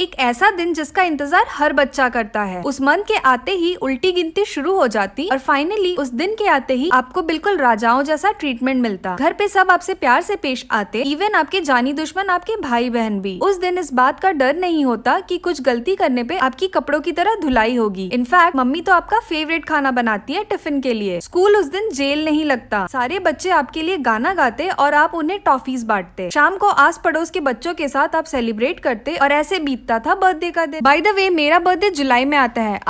एक ऐसा दिन जिसका इंतजार हर बच्चा करता है उस मंथ के आते ही उल्टी गिनती शुरू हो जाती और फाइनली उस दिन के आते ही आपको बिल्कुल राजाओं जैसा ट्रीटमेंट मिलता घर पे सब आपसे प्यार से पेश आते इवन आपके जानी दुश्मन आपके भाई बहन भी उस दिन इस बात का डर नहीं होता कि कुछ गलती करने पे आपकी कपड़ों की तरह धुलाई होगी इनफैक्ट मम्मी तो आपका फेवरेट खाना बनाती है टिफिन के लिए स्कूल उस दिन जेल नहीं लगता सारे बच्चे आपके लिए गाना गाते और आप उन्हें टॉफीज बांटते शाम को आस पड़ोस के बच्चों के साथ आप सेलिब्रेट करते और ऐसे बीतते बीतता था बर्थडे का दिन बाई द वे मेरा बर्थडे जुलाई में आता है